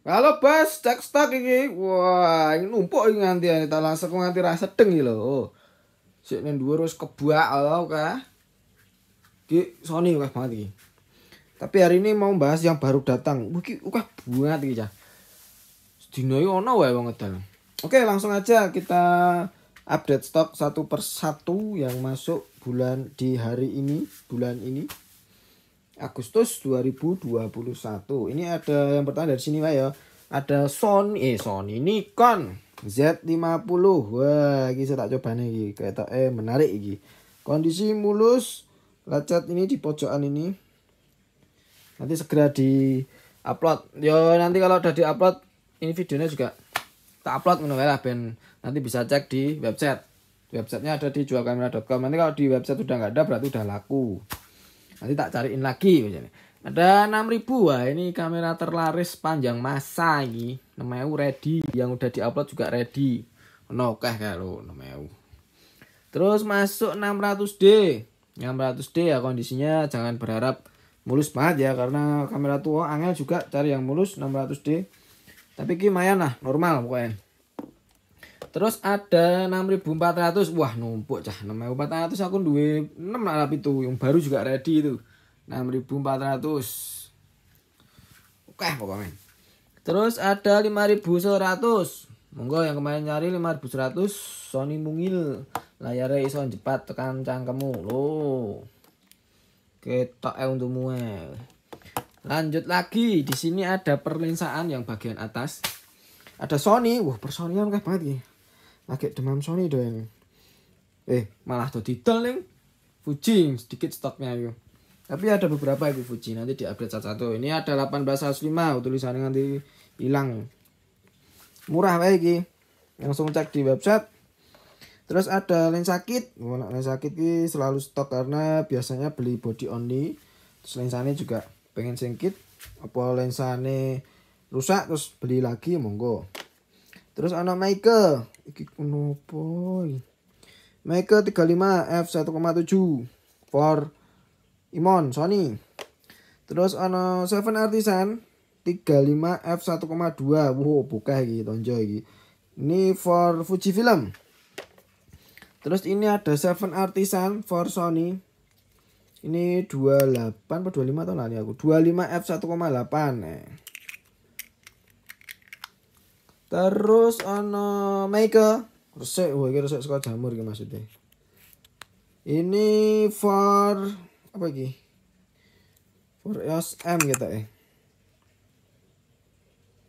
Kalau bas cek stok ini, wah, ini numpuk ini nganti ya, tak langsung nganti rasa deng loh. lho. Sik nang dua wis kebak lho kah. Ki Sony wah banget ini. Tapi hari ini mau bahas yang baru datang. Wah, ki wah banget ini Cah. Sedina ini ono wae ngedal. Oke, langsung aja kita update stok satu persatu yang masuk bulan di hari ini, bulan ini. Agustus 2021. Ini ada yang pertama dari sini Pak ya. Ada Sony, eh Sony Nikon Z50. Wah, ini saya tak coba nih Kayak eh menarik ini. Kondisi mulus, lecet ini di pojokan ini. Nanti segera di upload. Yo nanti kalau udah di upload ini videonya juga tak upload menurut lah ben nanti bisa cek di website. Websitenya ada di jualkamera.com. Nanti kalau di website sudah nggak ada berarti udah laku nanti tak cariin lagi misalnya ada 6000 wah ini kamera terlaris panjang masa ini namanya ready yang udah diupload juga ready no kalau namanya terus masuk 600D 600D ya kondisinya jangan berharap mulus banget ya karena kamera tua angel juga cari yang mulus 600D tapi lumayan lah normal pokoknya Terus ada 6400. Wah, numpuk cah. 6400 aku duwe 6 lah itu yang baru juga ready itu. 6400. Oke, pokoknya. Terus ada 5100. Monggo yang kemarin nyari 5100 Sony mungil. Layarnya iso cepat tekan cangkemmu. Loh. Ketok e untukmu. Lanjut lagi, di sini ada perlinsaan yang bagian atas. Ada Sony, wah personian kayak banget ya. Lagi demam Sony doang. Eh, malah tuh detail nih. Fuji sedikit stoknya yuk. Tapi ada beberapa ibu Fuji nanti di update satu. satu Ini ada 1805 tulisannya nanti hilang. Murah lagi, Langsung cek di website. Terus ada lensa kit. Oh, lensa kit ini selalu stok karena biasanya beli body only. Terus lensanya juga pengen singkit. Apa ini rusak terus beli lagi monggo. Terus ono Michael. Iki ono iki? Michael 35 F 1,7 for Imon Sony. Terus ono Seven Artisan 35 F 1,2. Wow, buka iki tonjo iki. Ini for Fuji Film. Terus ini ada Seven Artisan for Sony. Ini 28 atau 25 tahun lalu aku. 25 F 1,8. Eh. Terus ono Meike. Resik wah iki resik saka jamur iki maksudnya. Ini for apa iki? For EOS M gitu eh.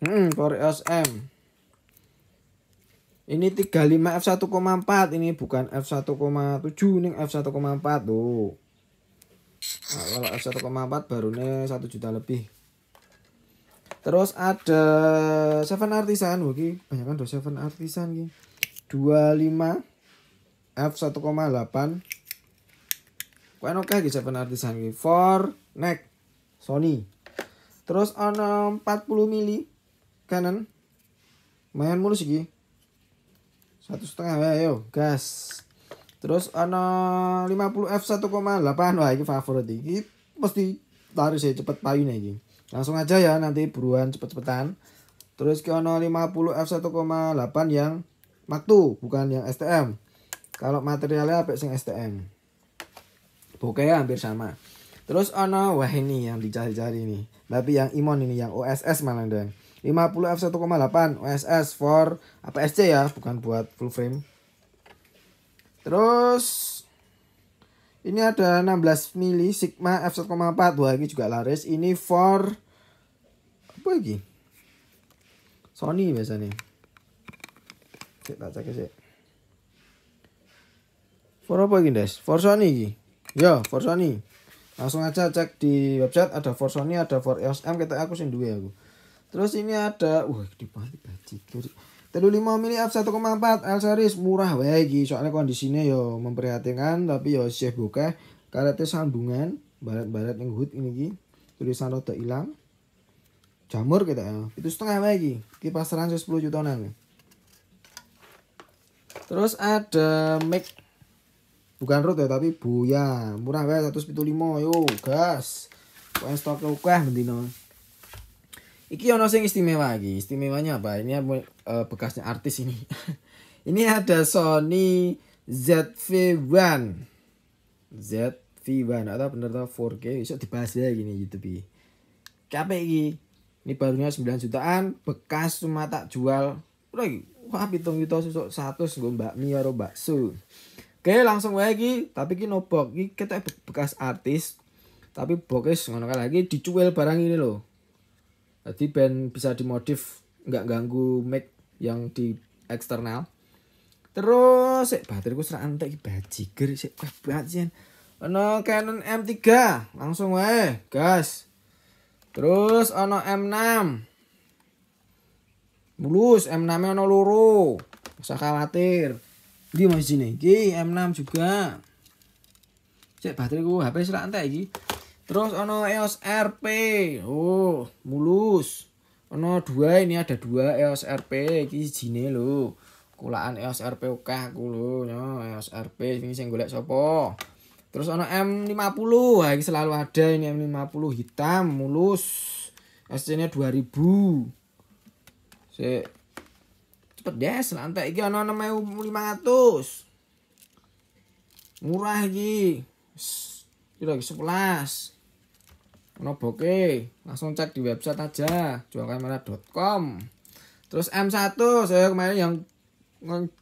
Hmm, for EOS M. Ini 35 F1,4 ini bukan F1,7 ini F1,4 tuh. Nah, kalau F1,4 barunya 1 juta lebih. Terus ada Seven Artisan, oke, banyak kan Seven Artisan dua 25 F 1,8 Kuen oke okay, Seven Artisan ini. four neck Sony. Terus on 40 mili Canon. Main mulus iki. Satu setengah ya yo gas. Terus lima 50 F 1,8 wah ini favorit iki. pasti taruh saya cepet ya iki. Langsung aja ya nanti buruan cepet-cepetan. Terus Kiono 50 F1,8 yang maktu bukan yang STM. Kalau materialnya apa sing STM? Bokeh ya, hampir sama. Terus ono wah ini yang dicari-cari ini. Tapi yang Imon ini yang OSS malah dan 50 F1,8 OSS for apa SC ya, bukan buat full frame. Terus ini ada 16 mili Sigma F1,4. Wah, ini juga laris. Ini for apa lagi? Sony biasanya. Cek tak cek sih. For apa ini, Des? For Sony ini Ya, for Sony. Langsung aja cek di website ada for Sony, ada for EOS M, kita aku sendiri aku. Terus ini ada, wah, dipanti bajigur. Telu lima mili satu 1,4 empat series murah wae iki soalnya kondisinya yo ya memprihatinkan tapi yo chef buka itu sambungan barat-barat yang hood ini ki tulisan roda hilang jamur kita ya itu setengah wae iki iki pasaran 10 jutaan terus ada mic bukan root ya tapi buya murah wae 175 yo gas Pokoknya stoknya ukah bendino Iki ono sing istimewa lagi Istimewanya apa? Ini uh, bekasnya artis ini. ini ada Sony ZV-1. ZV-1 atau bener tau 4K besok dibahas ya gini YouTube. Capek ini, Ini barunya 9 jutaan, bekas cuma tak jual. Lagi, wah pitung itu susuk 100 nggo Mbak Mi karo bakso. Oke, langsung wae iki, tapi iki nobok iki ketek bekas artis. Tapi bokes ngono lagi dicuil barang ini loh. Jadi ben bisa dimodif nggak ganggu make yang di eksternal. Terus sik bateriku serak entek iki bajiger sik kuwi bajian Ono Canon M3 langsung wae, gas. Terus ono M6. Mulus M6 ono loro. Usah khawatir. Iki Mas Jine iki M6 juga. Cek bateriku HP serak entek iki. Terus ono EOS RP. Oh, mulus ono dua ini ada dua EOS RP iki jine lho kulaan EOS RP okeh aku lho nyo EOS RP ini sing golek sapa terus ono M50 ha iki selalu ada ini M50 hitam mulus SC nya 2000 se cepet des ya, lantai iki ono 6500 murah iki kira 11 boke langsung cek di website aja jualkamera.com terus M1 saya kemarin yang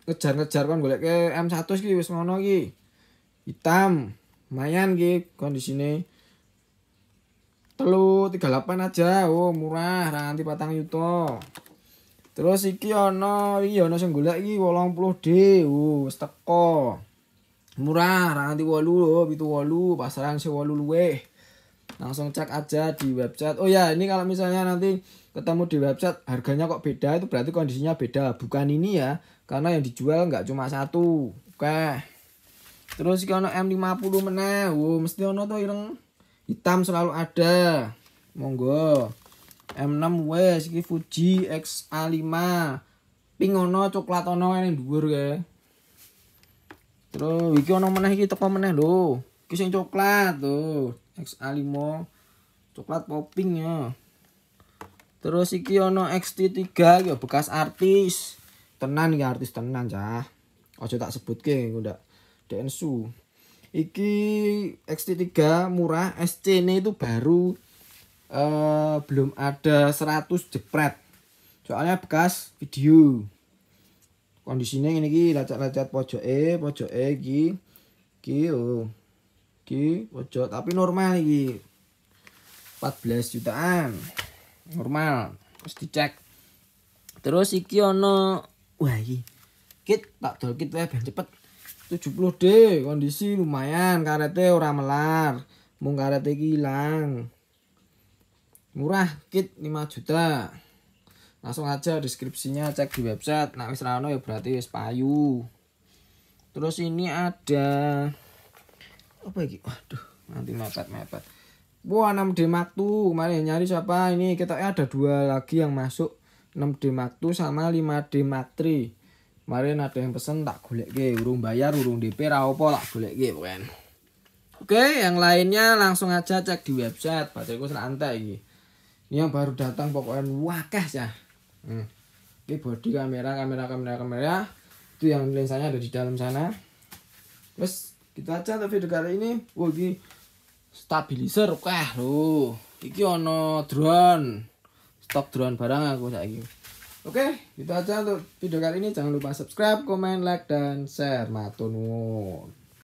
ngejar-ngejar kan boleh ke M1 sih wis ngono iki hitam lumayan iki kondisine telu 38 aja oh murah nganti patang yuto terus iki ono iki ono sing golek iki 80D oh wis teko murah nganti 8 lho 8 pasaran sing 8 luweh langsung cek aja di website oh ya ini kalau misalnya nanti ketemu di website harganya kok beda itu berarti kondisinya beda bukan ini ya karena yang dijual nggak cuma satu oke terus iki ono M50 meneh wow mesti ono to ireng hitam selalu ada monggo M6 wes iki Fuji XA5 pink ono coklat ono yang dhuwur ya terus iki ono meneh iki teko meneh lho iki sing coklat tuh XA5 coklat popping ya terus iki ono XT3 ya bekas artis tenan ya artis tenan cah ojo tak sebut ke udah Densu iki XT3 murah SC ini itu baru eh, belum ada 100 jepret soalnya bekas video kondisinya ini lacak-lacak pojok e pojok e ki ki Ki ojo tapi normal iki. 14 jutaan. Normal. Terus dicek. Terus iki ono wah iki. Kit tak dol kit wae ben cepet. 70D kondisi lumayan karete ora melar. Mung karete iki ilang. Murah kit 5 juta. Langsung aja deskripsinya cek di website. Nah wis ya berarti wis payu. Terus ini ada apa ini? waduh nanti mepet mepet Wah 6D Mark II kemarin nyari siapa ini kita ada dua lagi yang masuk 6D Mark sama 5D Mark III kemarin ada yang pesen tak golek ke urung bayar urung DP raopo pola golek ke bukan oke yang lainnya langsung aja cek di website bateraiku serantai ini ini yang baru datang pokoknya wakas ya hmm. body kamera kamera kamera kamera itu yang lensanya ada di dalam sana terus gitu aja untuk video kali ini wah ini stabilizer kah lu iki ono drone stok drone barang aku saiki oke itu aja untuk video kali ini jangan lupa subscribe komen like dan share matur